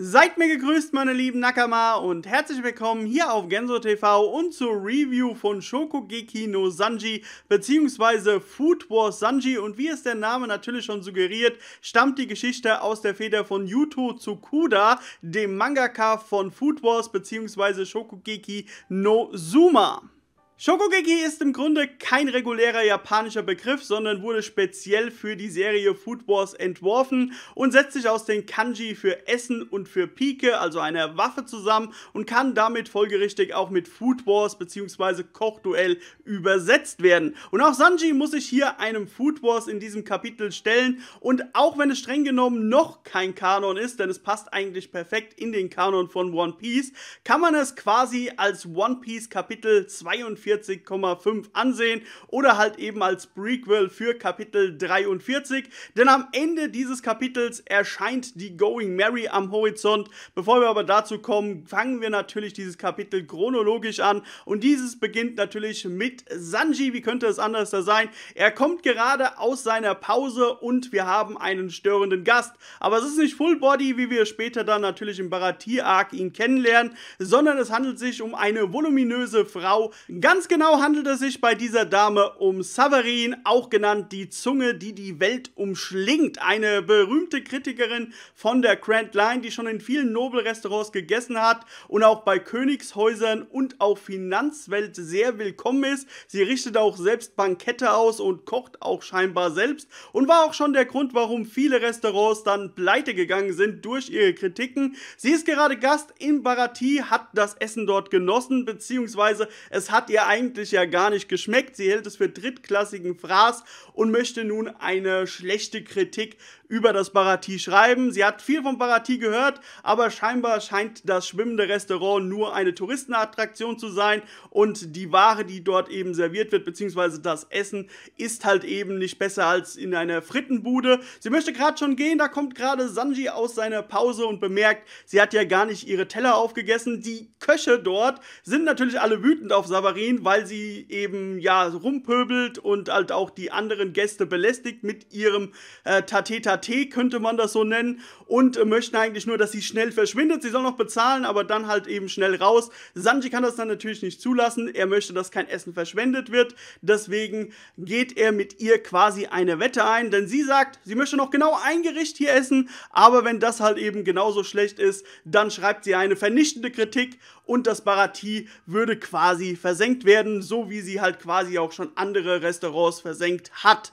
Seid mir gegrüßt, meine lieben Nakama, und herzlich willkommen hier auf Genso TV und zur Review von Shokugeki no Sanji bzw. Food Wars Sanji. Und wie es der Name natürlich schon suggeriert, stammt die Geschichte aus der Feder von Yuto Tsukuda, dem Mangaka von Food Wars bzw. Shokugeki no Zuma. Shokugeki ist im Grunde kein regulärer japanischer Begriff, sondern wurde speziell für die Serie Food Wars entworfen und setzt sich aus den Kanji für Essen und für Pike, also einer Waffe zusammen und kann damit folgerichtig auch mit Food Wars bzw. Kochduell übersetzt werden. Und auch Sanji muss sich hier einem Food Wars in diesem Kapitel stellen und auch wenn es streng genommen noch kein Kanon ist, denn es passt eigentlich perfekt in den Kanon von One Piece, kann man es quasi als One Piece Kapitel 42 47,5 ansehen oder halt eben als Prequel für Kapitel 43. Denn am Ende dieses Kapitels erscheint die Going Mary am Horizont. Bevor wir aber dazu kommen, fangen wir natürlich dieses Kapitel chronologisch an und dieses beginnt natürlich mit Sanji. Wie könnte es anders da sein? Er kommt gerade aus seiner Pause und wir haben einen störenden Gast. Aber es ist nicht Full Body, wie wir später dann natürlich im Baratir-Arc ihn kennenlernen, sondern es handelt sich um eine voluminöse Frau, ganz Ganz genau handelt es sich bei dieser Dame um Savarin, auch genannt die Zunge, die die Welt umschlingt. Eine berühmte Kritikerin von der Grand Line, die schon in vielen Nobelrestaurants gegessen hat und auch bei Königshäusern und auch Finanzwelt sehr willkommen ist. Sie richtet auch selbst Bankette aus und kocht auch scheinbar selbst und war auch schon der Grund, warum viele Restaurants dann pleite gegangen sind durch ihre Kritiken. Sie ist gerade Gast in Barati, hat das Essen dort genossen, beziehungsweise es hat ihr eigentlich ja gar nicht geschmeckt. Sie hält es für drittklassigen Fraß und möchte nun eine schlechte Kritik über das Barati schreiben. Sie hat viel vom Barati gehört, aber scheinbar scheint das schwimmende Restaurant nur eine Touristenattraktion zu sein und die Ware, die dort eben serviert wird, beziehungsweise das Essen, ist halt eben nicht besser als in einer Frittenbude. Sie möchte gerade schon gehen, da kommt gerade Sanji aus seiner Pause und bemerkt, sie hat ja gar nicht ihre Teller aufgegessen. Die Köche dort sind natürlich alle wütend auf Savarin, weil sie eben ja rumpöbelt und halt auch die anderen Gäste belästigt mit ihrem äh, Tate könnte man das so nennen, und äh, möchten eigentlich nur, dass sie schnell verschwindet. Sie soll noch bezahlen, aber dann halt eben schnell raus. Sanji kann das dann natürlich nicht zulassen. Er möchte, dass kein Essen verschwendet wird. Deswegen geht er mit ihr quasi eine Wette ein, denn sie sagt, sie möchte noch genau ein Gericht hier essen, aber wenn das halt eben genauso schlecht ist, dann schreibt sie eine vernichtende Kritik und das Barati würde quasi versenkt versenkt werden, so wie sie halt quasi auch schon andere Restaurants versenkt hat.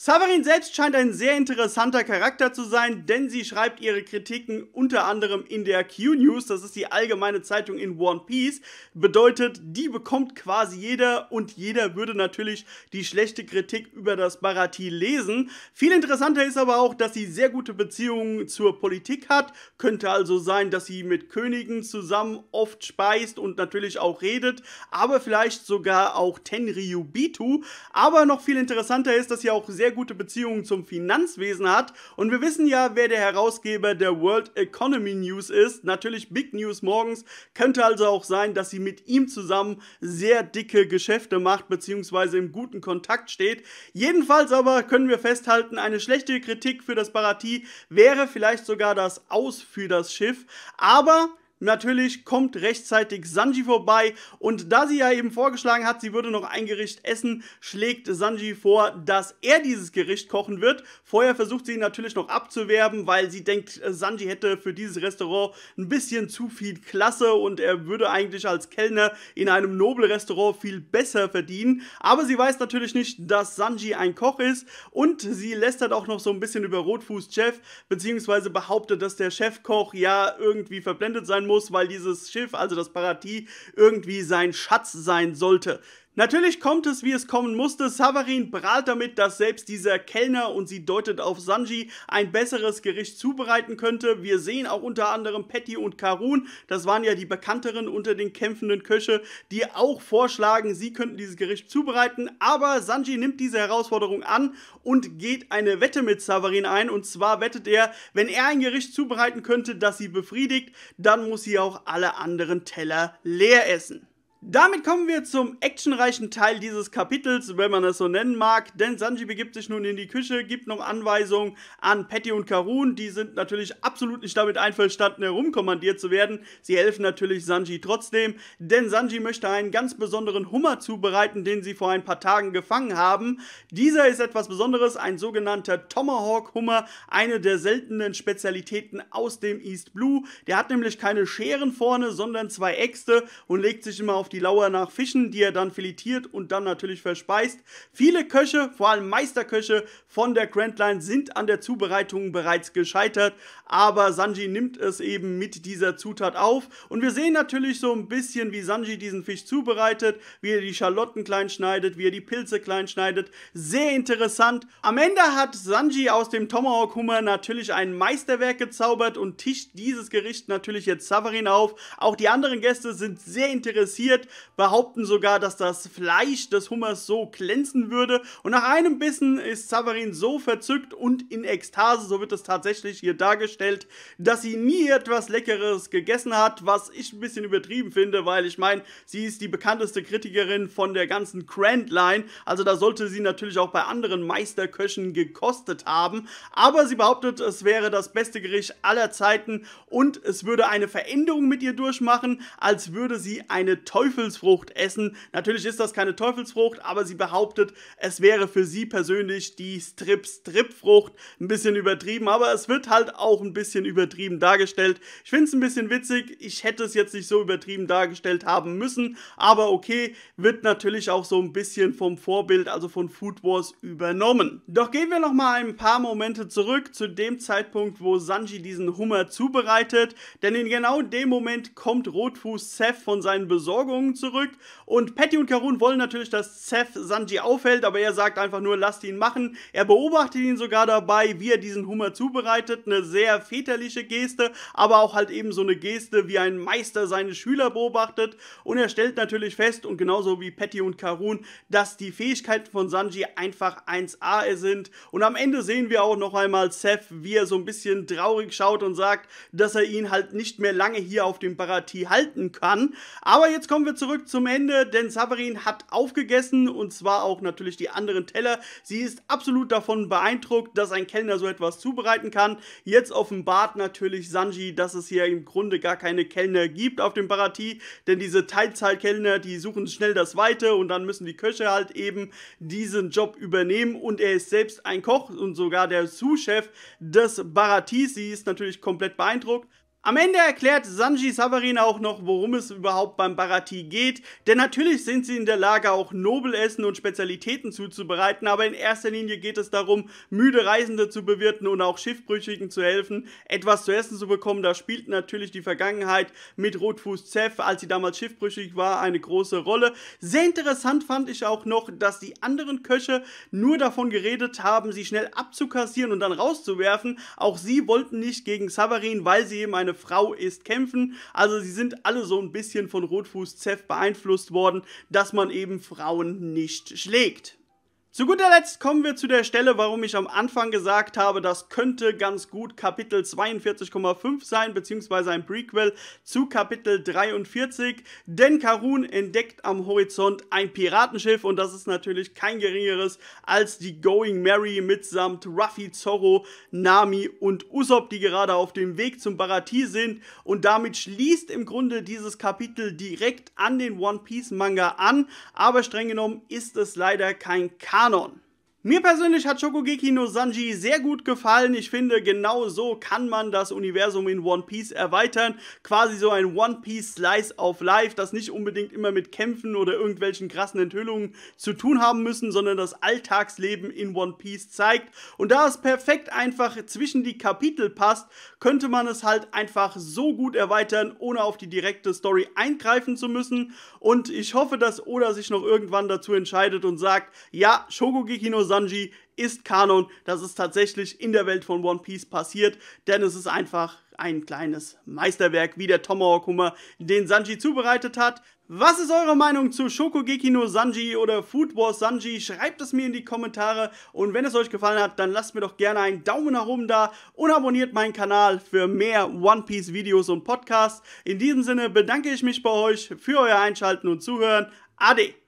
Savarin selbst scheint ein sehr interessanter Charakter zu sein, denn sie schreibt ihre Kritiken unter anderem in der Q-News, das ist die allgemeine Zeitung in One Piece, bedeutet, die bekommt quasi jeder und jeder würde natürlich die schlechte Kritik über das Barati lesen. Viel interessanter ist aber auch, dass sie sehr gute Beziehungen zur Politik hat, könnte also sein, dass sie mit Königen zusammen oft speist und natürlich auch redet, aber vielleicht sogar auch Tenryubitu, aber noch viel interessanter ist, dass sie auch sehr sehr gute Beziehungen zum Finanzwesen hat. Und wir wissen ja, wer der Herausgeber der World Economy News ist. Natürlich Big News morgens. Könnte also auch sein, dass sie mit ihm zusammen sehr dicke Geschäfte macht, beziehungsweise im guten Kontakt steht. Jedenfalls aber können wir festhalten, eine schlechte Kritik für das Parati wäre vielleicht sogar das Aus für das Schiff. Aber Natürlich kommt rechtzeitig Sanji vorbei und da sie ja eben vorgeschlagen hat, sie würde noch ein Gericht essen, schlägt Sanji vor, dass er dieses Gericht kochen wird. Vorher versucht sie ihn natürlich noch abzuwerben, weil sie denkt, äh, Sanji hätte für dieses Restaurant ein bisschen zu viel Klasse und er würde eigentlich als Kellner in einem Nobelrestaurant viel besser verdienen. Aber sie weiß natürlich nicht, dass Sanji ein Koch ist und sie lästert auch noch so ein bisschen über Rotfuß Chef, beziehungsweise behauptet, dass der Chefkoch ja irgendwie verblendet sein muss, weil dieses Schiff, also das Paradies, irgendwie sein Schatz sein sollte. Natürlich kommt es, wie es kommen musste. Savarin prahlt damit, dass selbst dieser Kellner und sie deutet auf Sanji ein besseres Gericht zubereiten könnte. Wir sehen auch unter anderem Patty und Karun, das waren ja die bekannteren unter den kämpfenden Köche, die auch vorschlagen, sie könnten dieses Gericht zubereiten. Aber Sanji nimmt diese Herausforderung an und geht eine Wette mit Savarin ein. Und zwar wettet er, wenn er ein Gericht zubereiten könnte, das sie befriedigt, dann muss sie auch alle anderen Teller leer essen. Damit kommen wir zum actionreichen Teil dieses Kapitels, wenn man es so nennen mag, denn Sanji begibt sich nun in die Küche, gibt noch Anweisungen an Patty und Karun, die sind natürlich absolut nicht damit einverstanden, herumkommandiert zu werden. Sie helfen natürlich Sanji trotzdem, denn Sanji möchte einen ganz besonderen Hummer zubereiten, den sie vor ein paar Tagen gefangen haben. Dieser ist etwas Besonderes, ein sogenannter Tomahawk-Hummer, eine der seltenen Spezialitäten aus dem East Blue. Der hat nämlich keine Scheren vorne, sondern zwei Äxte und legt sich immer auf auf die Lauer nach Fischen, die er dann filetiert und dann natürlich verspeist. Viele Köche, vor allem Meisterköche von der Grand Line, sind an der Zubereitung bereits gescheitert, aber Sanji nimmt es eben mit dieser Zutat auf und wir sehen natürlich so ein bisschen, wie Sanji diesen Fisch zubereitet, wie er die Schalotten klein schneidet, wie er die Pilze klein schneidet. Sehr interessant. Am Ende hat Sanji aus dem Tomahawk Hummer natürlich ein Meisterwerk gezaubert und tischt dieses Gericht natürlich jetzt Savarin auf. Auch die anderen Gäste sind sehr interessiert serviert, behaupten sogar, dass das Fleisch des Hummers so glänzen würde. Und nach einem Bissen ist Savarin so verzückt und in Ekstase, so wird es tatsächlich hier dargestellt, dass sie nie etwas Leckeres gegessen hat, was ich ein bisschen übertrieben finde, weil ich meine, sie ist die bekannteste Kritikerin von der ganzen Grand Line. Also da sollte sie natürlich auch bei anderen Meisterköchen gekostet haben. Aber sie behauptet, es wäre das beste Gericht aller Zeiten und es würde eine Veränderung mit ihr durchmachen, als würde sie eine Teufel Teufelsfrucht essen. Natürlich ist das keine Teufelsfrucht, aber sie behauptet, es wäre für sie persönlich die Strip-Strip-Frucht. Ein bisschen übertrieben, aber es wird halt auch ein bisschen übertrieben dargestellt. Ich finde es ein bisschen witzig. Ich hätte es jetzt nicht so übertrieben dargestellt haben müssen, aber okay, wird natürlich auch so ein bisschen vom Vorbild, also von Food Wars übernommen. Doch gehen wir nochmal ein paar Momente zurück zu dem Zeitpunkt, wo Sanji diesen Hummer zubereitet, denn in genau dem Moment kommt Rotfuß Seth von seinen Besorgungen Erinnerungen zurück. Und Patty und Karun wollen natürlich, dass Seth Sanji aufhält, aber er sagt einfach nur, lasst ihn machen. Er beobachtet ihn sogar dabei, wie er diesen Hummer zubereitet. Eine sehr väterliche Geste, aber auch halt eben so eine Geste, wie ein Meister seine Schüler beobachtet. Und er stellt natürlich fest, und genauso wie Patty und Karun, dass die Fähigkeiten von Sanji einfach 1A sind. Und am Ende sehen wir auch noch einmal Seth, wie er so ein bisschen traurig schaut und sagt, dass er ihn halt nicht mehr lange hier auf dem Parati halten kann. Aber jetzt kommen wir wir zurück zum Ende, denn Saverin hat aufgegessen und zwar auch natürlich die anderen Teller. Sie ist absolut davon beeindruckt, dass ein Kellner so etwas zubereiten kann. Jetzt offenbart natürlich Sanji, dass es hier im Grunde gar keine Kellner gibt auf dem Barati, denn diese Teilzeitkellner, die suchen schnell das Weite und dann müssen die Köche halt eben diesen Job übernehmen und er ist selbst ein Koch und sogar der Sous-Chef des Baratis. Sie ist natürlich komplett beeindruckt am Ende erklärt Sanji Savarin auch noch, worum es überhaupt beim Barati geht, denn natürlich sind sie in der Lage, auch Nobelessen und Spezialitäten zuzubereiten, aber in erster Linie geht es darum, müde Reisende zu bewirten und auch Schiffbrüchigen zu helfen, etwas zu essen zu bekommen. Da spielt natürlich die Vergangenheit mit Rotfuß Zef, als sie damals schiffbrüchig war, eine große Rolle. Sehr interessant fand ich auch noch, dass die anderen Köche nur davon geredet haben, sie schnell abzukassieren und dann rauszuwerfen. Auch sie wollten nicht gegen Savarin, weil sie eben eine Frau ist kämpfen. Also sie sind alle so ein bisschen von Rotfuß Zeff beeinflusst worden, dass man eben Frauen nicht schlägt. Zu guter Letzt kommen wir zu der Stelle, warum ich am Anfang gesagt habe, das könnte ganz gut Kapitel 42,5 sein, beziehungsweise ein Prequel zu Kapitel 43. Denn Karun entdeckt am Horizont ein Piratenschiff und das ist natürlich kein geringeres als die Going Mary mitsamt Ruffy, Zorro, Nami und Usopp, die gerade auf dem Weg zum Barati sind. Und damit schließt im Grunde dieses Kapitel direkt an den One Piece Manga an, aber streng genommen ist es leider kein Kanon. Kanon. Mir persönlich hat Shokugeki no Sanji sehr gut gefallen. Ich finde, genau so kann man das Universum in One Piece erweitern. Quasi so ein One Piece Slice of Life, das nicht unbedingt immer mit Kämpfen oder irgendwelchen krassen Enthüllungen zu tun haben müssen, sondern das Alltagsleben in One Piece zeigt. Und da es perfekt einfach zwischen die Kapitel passt, könnte man es halt einfach so gut erweitern, ohne auf die direkte Story eingreifen zu müssen. Und ich hoffe, dass Oda sich noch irgendwann dazu entscheidet und sagt, ja, Shogugeki no Sanji ist Kanon, das ist tatsächlich in der Welt von One Piece passiert, denn es ist einfach ein kleines Meisterwerk wie der Tomahawk Hummer, den Sanji zubereitet hat. Was ist eure Meinung zu Shoko Gekino Sanji oder Food Wars Sanji? Schreibt es mir in die Kommentare und wenn es euch gefallen hat, dann lasst mir doch gerne einen Daumen nach oben da und abonniert meinen Kanal für mehr One Piece Videos und Podcasts. In diesem Sinne bedanke ich mich bei euch für euer Einschalten und Zuhören. Ade!